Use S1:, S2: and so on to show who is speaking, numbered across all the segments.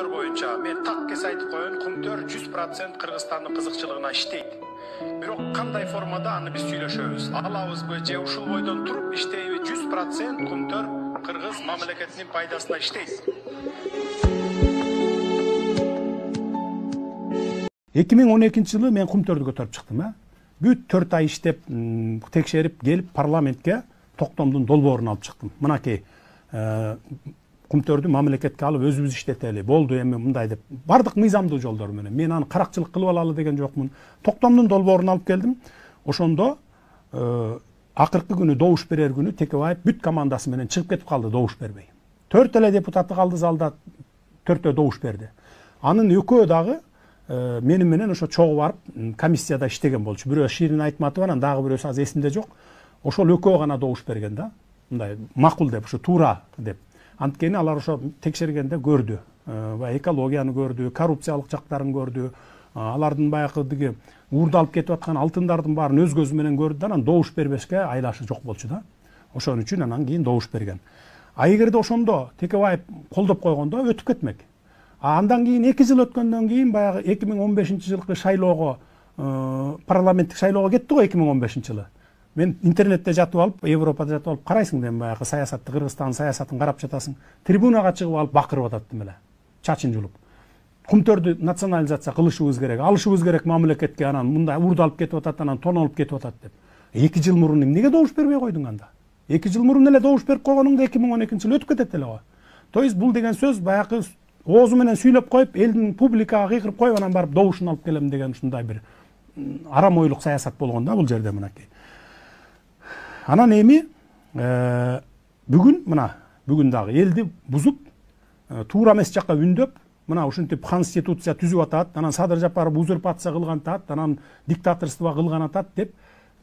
S1: кумтөр боюнча мен так кесе айтып коеюн кумтөр жүз процент кыргызстандын кызыкчылыгына иштейт бирок кандай формада аны биз сүйлөшөбүз алабызбы же ушул бойдон туруп иштейби жүз процент кумтөр кыргыз мамлекетинин пайдасына иштейт эки миң он экинчи жылы мен кумтөрдү көтөрүп чыктым э бүт төрт ай иштеп текшерип келип парламентке токтомдун долбоорун алып чыктым мынакей кумтөрдү мамлекетке алып өзүбүз иштетели болду эми мындай деп баардык мыйзамдуу жолдор менен мен аны каракчылык кылып алалы деген жокмун токтомдун долбоорун алып келдим ошондо акыркы күнү добуш берер күнү текебаев бүт командасы менен чыгып кетип калды добуш бербей төрт эле депутаты калды залда төртөө добуш берди анын экөө дагы мени менен ошо чогуу барып комиссияда иштеген болчу бирөө ширин айтматова анан дагы бирөөсү азыр эсимде жок ошол экөө гана добуш берген да мындай макул деп ушу туура деп анткени алар ошо текшергенде көрдү баягы э, экологияны көрдү коррупциялык жактарын көрдү э, алардын баягы тиги уурдалып кетип аткан алтындардын баарын өз көзү менен көрдү да анан добуш бербешке айлашы жок болчу да ошон үчүн анан кийин добуш берген а эгерде ошондо текебаев колдоп койгондо өтүп кетмек а андан кийин эки жыл өткөндөн кийин баягы эки миң он бешинчи жылкы шайлоого э, парламенттик шайлоого кетти го эки миң он бешинчи жылы мен интернетте жатып алып европада жатып алып қарайсың мен баягы саясатты кыргызстан саясатын карап жатасың трибунага чыгып алып бакырып атат эле чачын жулуп кумтөрдү национализация кылышыбыз керек алышыбыз керек мамлекетке анан мындай урдалып кетип атат анан тонолуп кетип атат деп эки жыл мурун эмнеге добуш бербей койдуң анда эки жыл мурун эле добуш берип койгонуңда эки миң он экинчи жылы өтүп кетет эле го то есть бул деген сөз баягы оозу менен сүйлөп коюп элдин публикага кыйкырып коюп анан барып добушун алып келем деген ушундай бир арам ойлук саясат болгон да бул жерде мынакей анан эми бүгүн мына бүгүн дагы элди бузуп туура эмес жака үндөп мына ушинтип конституция түзүп атат анан садыр жапаров узурпация кылган атат анан диктаторство кылган атат деп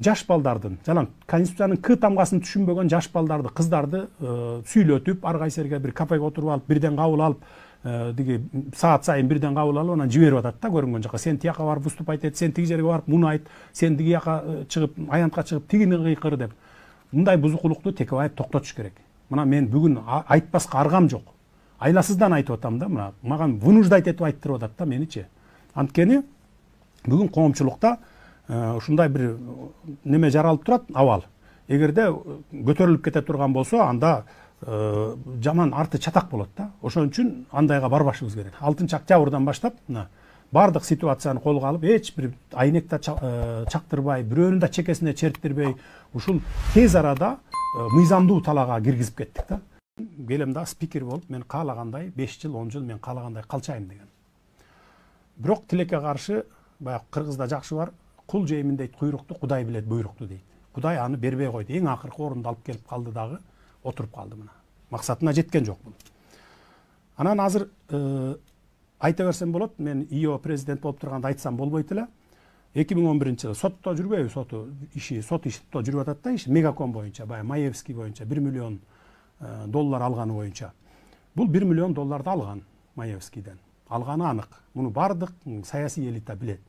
S1: жаш балдардын жалаң конституциянын к тамгасын түшүнбөгөн жаш балдарды кыздарды сүйлөтүп ар кайсы жерге бир кафеге отуруп алып бирден кабыл алып тиги саат сайын бирден кабыл алып анан жиберип атат да көрүнгөн жака сен тияка барып выступать эт сен тиги жерге барып муну айт сен тиги жака чыгып аянтка чыгып тигини кыйкыр деп мындай бұзықылықты текебаев тоқтатыш керек мына мен бүгін айтпасқа арғам жоқ айласыздан айтып атам да мына маған вынуждать етіп айттырып атат да меничи анткени бүгүн коомчулукта ушундай э, бир э, неме жаралып турат абал эгерде э, көтөрүлүп кете турган болсо анда жаман арты чатак болот да ошон үчүн андайга барбашыбыз керек алтынчы октябрдан баштап мына бардық ситуацияны колго алып эч бир айнек да э, чактырбай бирөөнүн да чекесине черттирбей ушул тез арада э, мыйзамдуу талаага киргизип кеттик да келем да спикер болуп мен каалагандай беш жыл он жыл мен каалагандай калчайм деген бирок тилекке каршы баягы кыргызда жакшы бар кул жеймин дейт куйрукту кудай билет буйрукту дейт кудай аны бербей койду эң акыркы орунду алып келип калды дагы отуруп калды мына максатына жеткен жок бул анан азыр э, айта берсем болот мен ио президент болуп турганда айтсам болбойт эле эки миң он биринчи жылы сотто жүрбөйбү соту иши сот иши жүрүп атат да иши мегаком боюнча баягы маевский боюнча бир миллион э, доллар алганы боюнча бул бир миллион долларды алган маевскийден алганы анык муну баардык саясий элита билет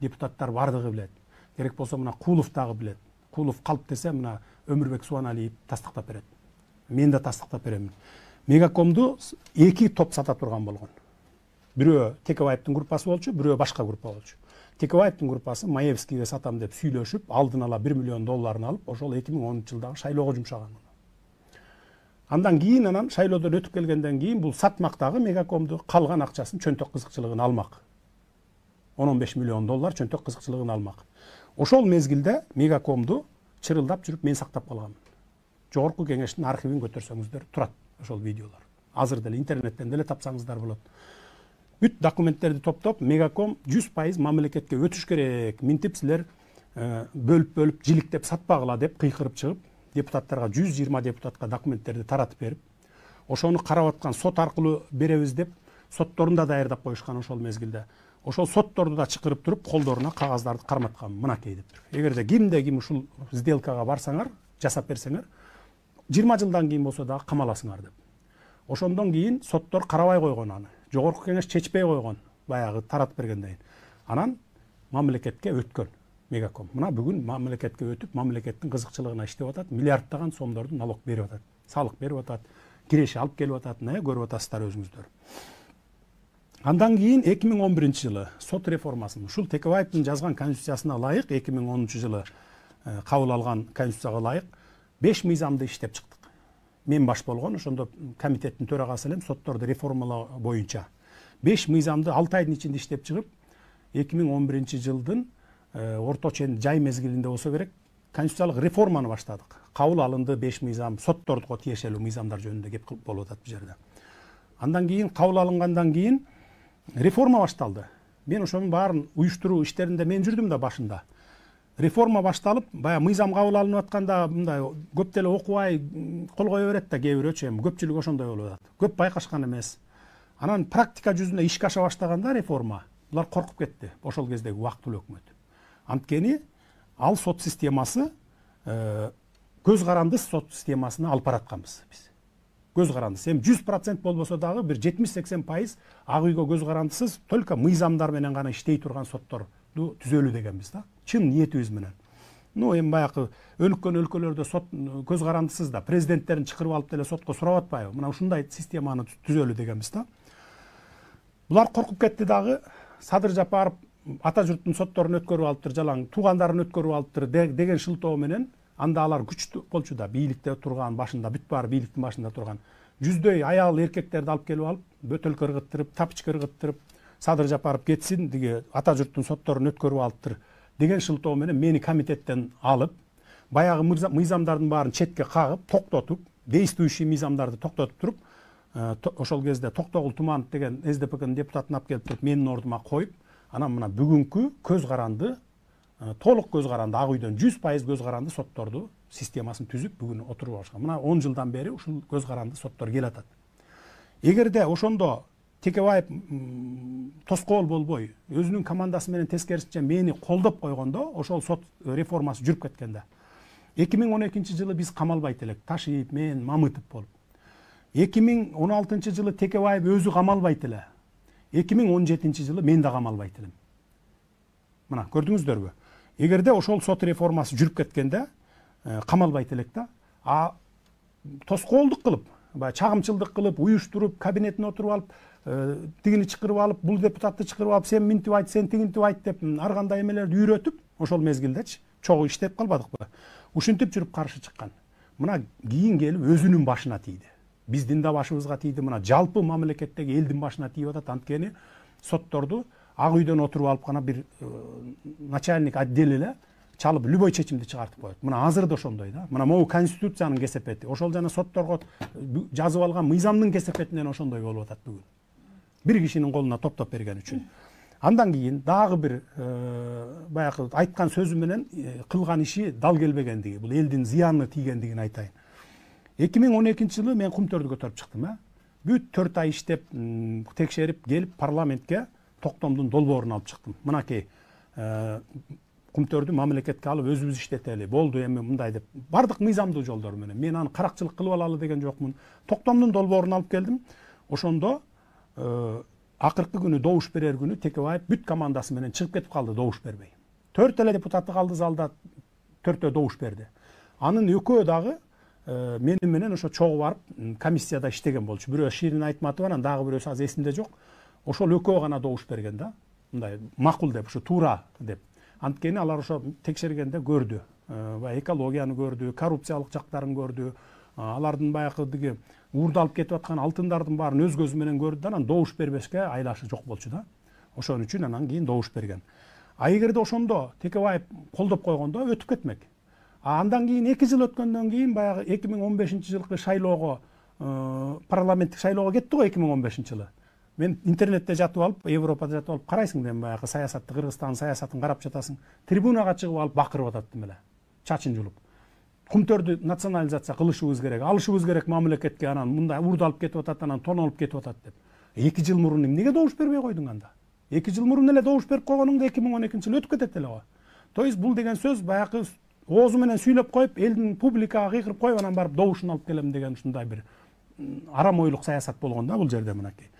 S1: депутаттар баардыгы билет керек болсо мына кулов дагы билет кулов калп десе мына өмүрбек субаналиев тастыктап берет мен да тастыктап беремин мегакомду эки топ сата турган болгон бирөө текебаевдин группасы болчу бирөө башка группа болчу текебаевдин группасы маевскийге сатам деп сүйлөшүп алдын ала бир миллион долларын алып ошол эки миң онунчу жылдагы шайлоого жумшаган андан кийин анан шайлоодон өтүп келгенден кийин бул сатмак дагы мегакомду калган акчасын чөнтөк кызыкчылыгын алмак он он беш миллион доллар чөнтөк кызыкчылыгын алмак ошол мезгилде мегакомду чырылдап жүрүп мен сактап калганмын жогорку кеңештин архивин көтөрсөңүздөр турат ошол видеолор азыр деле интернеттен деле тапсаңыздар болот бүт документтерди топтоп мегаком жүз пайыз мамлекетке өтүш керек минтип силер бөлүп бөлүп жиликтеп сатпагыла деп кыйкырып чыгып депутаттарга жүз жыйырма депутатка документтерди таратып берип ошону карап аткан сот аркылуу беребиз деп сотторун да даярдап коюшкан ошол мезгилде ошол сотторду да чакырып туруп колдоруна кагаздарды карматкан мынакей деп туруп эгерде кимде ким ушул сделкага барсаңар жасап берсеңер жыйырма жылдан кийин болсо дагы камаласыңар деп ошондон кийин соттор карабай койгон аны жогорку кеңеш чечпей койгон баягы таратып бергенден кийин анан мамлекетке өткөн мегаком мына бүгүн мамлекетке өтүп мамлекеттин кызыкчылыгына иштеп атат миллиарддаган сомдорду налог берип атат салык берип атат киреше алып келип атат мына көрүп атасыздар өзүңүздөр андан кийин эки миң он биринчи жылы сот реформасын ушул текебаевдин жазган конституциясына ылайык эки миң онунчу жылы э, кабыл алган конституцияга ылайык беш мыйзамды иштеп чыктык мен баш болгон ошондо комитеттин төрагасы элем сотторду реформалоо боюнча беш мыйзамды алты айдын ичинде иштеп чыгып эки миң он биринчи жылдын э, орто чен жай мезгилинде болсо керек конституциялык реформаны баштадык кабыл алынды беш мыйзам сотторго тиешелүү мыйзамдар жөнүндө кеп болуп атат бул жерде андан кийин кабыл алынгандан кийин реформа башталды мен ошонун баарын уюштуруу иштеринде мен жүрдүм да башында реформа башталып баягы мыйзам кабыл алынып атканда мындай көп деле окубай кол кое берет да кээ бирөөчү эми көпчүлүк ошондой болуп атат көп байкашкан эмес анан практика жүзүндө ишке аша баштаганда реформа булар коркуп кетти ошол кездеги убактылуу өкмөт анткени ал сот системасы э, көз каранды сот системасына алып баратканбыз биз көз карандысыз эми жүз процент болбосо дагы бир жетимиш сексен пайыз ак үйгө көз карандысыз только мыйзамдар менен гана иштей турган соттор түзөлү дегенбиз да чын ниетибиз менен ну эми баягы өнүккөн өлкөлөрдө сот көз карандысыз да президенттерин чакырып алып деле сотко сурап атпайбы мына ушундай системаны түзөлү дегенбиз да булар коркуп кетти дагы садыр жапаров ата журттун сотторун өткөрүп алыптыр жалаң туугандарын өткөрүп алыптыр деген шылтоо менен анда алар күчтүү болчу да бийликте турган башында бүт баары бийликтин башында турган жүздөй аял эркектерди алып келип алып бөтөлкө ыргыттырып тапочка ыргыттырып садыр жапаров кетсин тиги ата журттун сотторун өткөрүп алыптыр деген шылтоо менен мени комитеттен алып баягы мыйзамдардын баарын четке кагып токтотуп действующий мыйзамдарды токтотуп туруп э, ошол кезде токтогул туманов деген сдпкнын депутатын алып келип туруп менин ордума коюп анан мына бүгүнкү көз каранды э, толук көз каранды ак үйдөн жүз пайыз көз каранды сотторду системасын түзүп бүгүн отуруп алышкан мына он жылдан бери ушул көз каранды соттор келатат эгерде ошондо текебаев тоскоол болбой өзүнүн командасы менен тескерисинче мени колдоп койгондо ошол сот реформасы жүрүп кеткенде эки миң он экинчи жылы биз камалбайт элек ташиев мен мамытов болуп эки миң он алтынчы жылы текебаев өзү камалбайт эле эки миң он жетинчи жылы мен да камалбайт элем мына көрдүңүздөрбү эгерде ошол сот реформасы жүрүп кеткенде камалбайт э, элек да а тоскоолдук кылып баягы чагымчылдык кылып уюштуруп кабинетине отуруп алып Э, тигини чакырып алып бул депутатты чыкырып алып сен минтип айт сен тигинтип айт деп ар кандай эмелерди үйрөтүп ошол мезгилдечи чогуу иштеп калбадыкпы ушинтип жүрүп каршы чыккан мына кийин келип өзүнүн башына тийди биздин да башыбызга тийди мына жалпы мамлекеттеги элдин башына тийип атат анткени сотторду ак үйдөн отуруп алып гана бир э, начальник отдели эле чалып любой чечимди чыгартып коет мына азыр да ошондой да мына могу конституциянын кесепети ошол жана сотторго жазып алган мыйзамдын кесепетинен ошондой болуп атат бүгүн бир кишинин колуна топтоп берген үчүн андан кийин дагы бир баягы айткан сөзү менен кылган иши дал келбегендиги бул элдин зыяны тийгендигин айтайын эки миң он экинчи жылы мен кумтөрдү көтөрүп чыктым э бүт төрт ай иштеп текшерип келип парламентке токтомдун долбоорун алып чыктым мынакей кумтөрдү мамлекетке алып өзүбүз иштетели болду эми мындай деп баардык мыйзамдуу жолдор менен мен аны каракчылык кылып алалы деген жокмун токтомдун долбоорун алып келдим ошондо акыркы күнү добуш берер күнү текебаев бүт командасы менен чыгып кетип калды добуш бербей төрт эле депутаты калды залда төртөө добуш берди анын экөө дагы мени менен ошо чогуу барып комиссияда иштеген болчу бирөө ширин айтматова анан дагы бирөөсү азыр эсимде жок ошол экөө гана добуш берген да мындай макул деп ушу туура деп анткени алар ошо текшергенде көрдү баягы экологияны көрдү коррупциялык жактарын көрдү алардын баягы тиги уурдалып кетип аткан алтындардын баарын өз көзү менен көрдү да анан добуш бербешке айлашы жок болчу да ошон үчүн анан кийин добуш берген а эгерде ошондо текебаев колдоп койгондо өтүп кетмек а андан кийин эки жыл өткөндөн кийин баягы эки миң он бешинчи жылкы шайлоого э, парламенттик шайлоого кетти го эки миң он бешинчи жылы мен интернетте жатып алып европада жатып алып карайсың эми баягы саясатты кыргызстандын саясатын карап жатасың трибунага чыгып алып бакырып атат тим эле чачын жулуп кумтөрдү национализация кылышыбыз керек алышыбыз керек мамлекетке анан мындай урдалып кетип атат анан тонолуп кетип атат деп эки жыл мурун эмнеге добуш бербей койдуң анда эки жыл мурун эле добуш берип койгонуңда эки миң он экинчи жылы өтүп кетет эле го то есть бул деген сөз баягы оозу менен сүйлөп коюп элдин публикага кыйкырып коюп анан барып добушун алып келем деген ушундай бир арам ойлук саясат болгон да бул жерде мынакей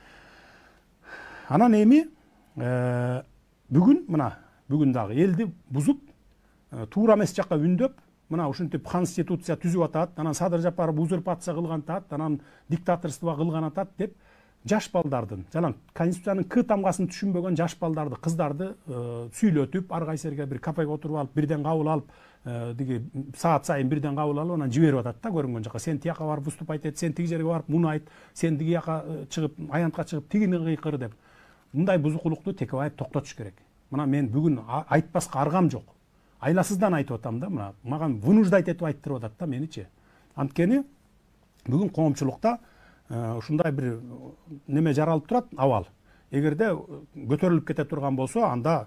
S1: анан эми э, бүгүн мына бүгүн дагы элди бузуп э, туура эмес жакка үндөп мына ушинтип конституция түзүп атат анан садыр жапаров узурпация кылган атат анан диктаторство кылган атат деп жаш балдардын жалаң конституциянын к тамгасын түшүнбөгөн жаш балдарды кыздарды э, сүйлөтүп ар кайсы жерге бир кафеге отуруп алып бирден кабыл алып э, тиги саат сайын бирден кабыл алып анан жиберип атат да көрүнгөн жака сен тияка барып выступать эт сен тиги жерге барып муну айт сен тиги жака э, чыгып аянтка чыгып тигини кыйкыр деп мындай бузукулукту текебаев токтотуш керек мына мен бүгүн айтпаска аргам жок айласыздан айтып атам да мына маған вынуждать етіп айттырып атады да меничи анткени бүгін коомчулукта ушундай бир неме жаралып турат абал эгерде көтөрүлүп кете турган болсо анда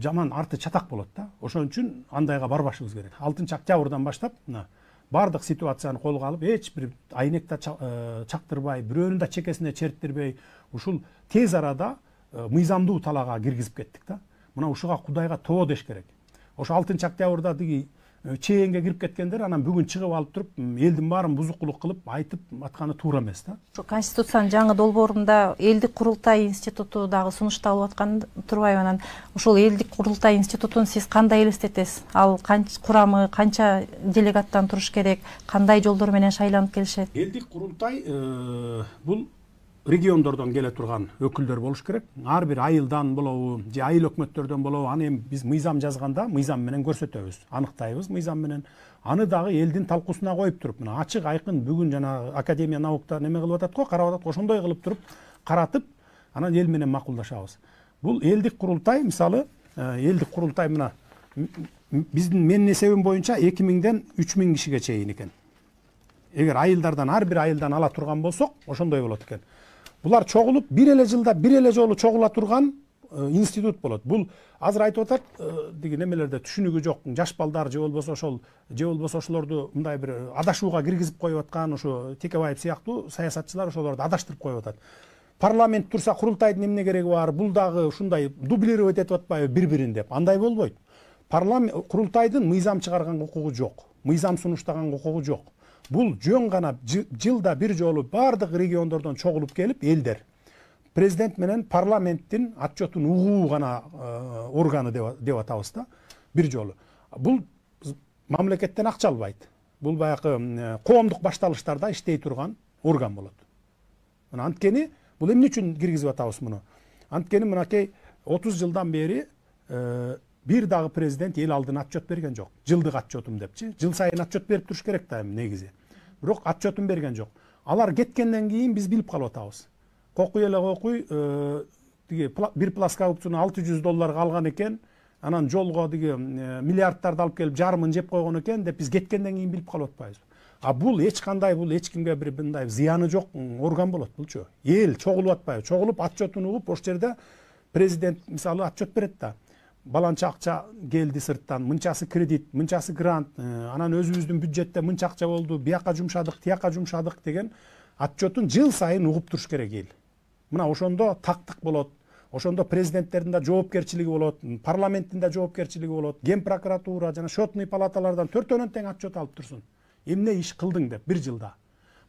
S1: жаман арты чатак болот да ошон үчүн андайга барбашыбыз керек алтынчы октябрдан баштап мына баардык ситуацияны колго алып эч бир айнек да чактырбай бирөөнүн да чекесине черттирбей ушул тез арада мыйзамдуу талаага киргизип кеттик да мына ушуга кудайга тобо деш керек ошо алтынчы октябрда тиги э, кирип кеткендер анан бүгүн чыгып алып туруп элдин баарын бузукулук кылып айтып атканы туура эмес да ошо конституциянын жаңы долбоорунда элдик курултай институту дагы сунушталып аткан турбайбы анан ушул элдик курултай институтун сиз кандай элестетесиз ал курамы канча делегаттан туруш керек кандай жолдор менен шайланып келишет элдик курултай э, бул региондордон келе турган өкүлдөр болуш керек ар бир айылдан болобу же айыл өкмөттөрдөн болобу аны эми биз мыйзам жазганда мыйзам менен көрсөтөбүз аныктайбыз мыйзам менен аны дагы элдин талкуусуна коюп туруп мына ачык айкын бүгүн жанагы академия науктар неме кылып атат го карап атат ошондой кылып туруп каратып анан эл менен макулдашабыз бул элдик курултай мисалы э, элдик курултай мына биздин менин эсебим боюнча эки миңден үч миң кишиге чейин экен эгер айылдардан ар бир айылдан ала турган болсок ошондой болот экен булар чогулуп бир эле жылда бир эле жолу чогула турган институт болот бул азыр айтып атат тиги немелерде түшүнүгү жок жаш балдар же болбосо ошол же болбосо ошолорду мындай бир адашууга киргизип коюп аткан ушу текебаев сыяктуу саясатчылар ошолорду адаштырып коюп атат парламент турса курултайдын эмне кереги бар бул дагы ушундай дублировать этип атпайбы бир бирин деп андай болбойт парламент курултайдын мыйзам чыгарганга укугу жок мыйзам сунуштаганга укугу жок Бұл жөн ғана жылда бир жолу бардық региондордон чогулуп келіп елдер президент менен парламенттин отчетун угуу гана э, органы деп атабыз да бир жолу бул мамлекеттен акча албайт бул баягы коомдук э, башталыштарда иштей турган орган болот мына анткени бул эмне үчүн киргизип атабыз муну анткени мынакей отуз жылдан бери э, бир дагы президент эл алдына отчет берген жок жылдык отчетум депчи жыл сайын отчет берип туруш керек да эми негизи бирок отчетун берген жок алар кеткенден кийин биз билип калып атабыз кокуй эле кокуй тиги бир плоскогубцуну алты жүз долларга алган экен анан жолго тиги миллиардтарды алып келип жарымын жеп койгон экен деп биз кеткенден кийин билип калып атпайбызбы а бул эч кандай бул эч кимге бир мындай зыяны жок орган болот булчу эл чогулуп атпайбы чогулуп отчетун угуп ошол жерде президент мисалы отчет берет да баланча акча келди сырттан мынчасы кредит мынчасы грант э, анан өзүбүздүн бюджетте мынча акча болду бияка жумшадык тияка жумшадык деген отчетун жыл сайын угуп туруш керек эл мына ошондо тактык болот ошондо президенттердин да жоопкерчилиги болот парламенттин да жоопкерчилиги болот генпрокуратура жана счетный палаталардан төртөөнөн тең отчет алып турсун эмне иш кылдың деп бир жылда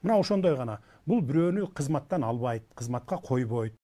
S1: мына ошондой гана бул бирөөнү кызматтан албайт кызматка койбойт